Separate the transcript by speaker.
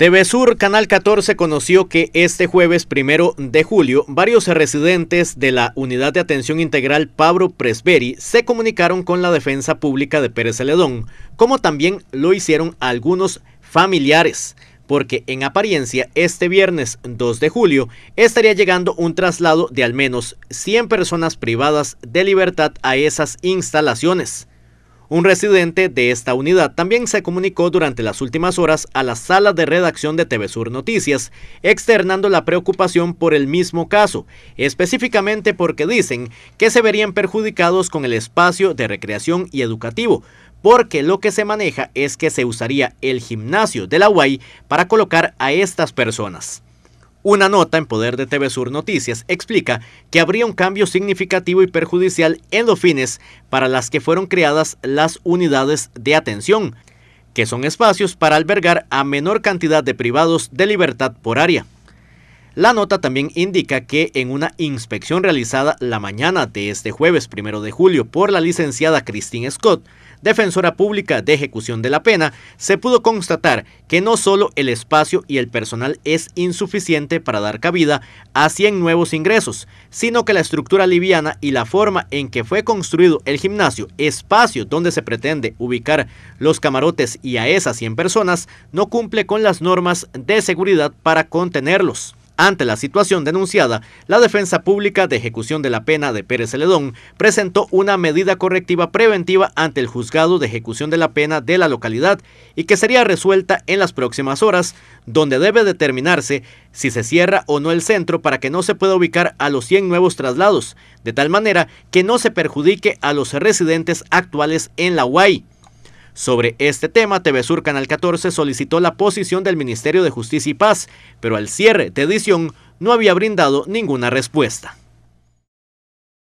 Speaker 1: TV Sur Canal 14 conoció que este jueves primero de julio, varios residentes de la Unidad de Atención Integral Pablo Presberi se comunicaron con la Defensa Pública de Pérez Celedón, como también lo hicieron algunos familiares, porque en apariencia este viernes 2 de julio estaría llegando un traslado de al menos 100 personas privadas de libertad a esas instalaciones. Un residente de esta unidad también se comunicó durante las últimas horas a la sala de redacción de TV Sur Noticias, externando la preocupación por el mismo caso, específicamente porque dicen que se verían perjudicados con el espacio de recreación y educativo, porque lo que se maneja es que se usaría el gimnasio de la UAI para colocar a estas personas. Una nota en poder de TV Sur Noticias explica que habría un cambio significativo y perjudicial en los fines para las que fueron creadas las unidades de atención, que son espacios para albergar a menor cantidad de privados de libertad por área. La nota también indica que en una inspección realizada la mañana de este jueves primero de julio por la licenciada Christine Scott, defensora pública de ejecución de la pena, se pudo constatar que no solo el espacio y el personal es insuficiente para dar cabida a 100 nuevos ingresos, sino que la estructura liviana y la forma en que fue construido el gimnasio, espacio donde se pretende ubicar los camarotes y a esas 100 personas, no cumple con las normas de seguridad para contenerlos. Ante la situación denunciada, la Defensa Pública de Ejecución de la Pena de Pérez Celedón presentó una medida correctiva preventiva ante el Juzgado de Ejecución de la Pena de la localidad y que sería resuelta en las próximas horas, donde debe determinarse si se cierra o no el centro para que no se pueda ubicar a los 100 nuevos traslados, de tal manera que no se perjudique a los residentes actuales en la UAI. Sobre este tema, TV Sur Canal 14 solicitó la posición del Ministerio de Justicia y Paz, pero al cierre de edición no había brindado ninguna respuesta.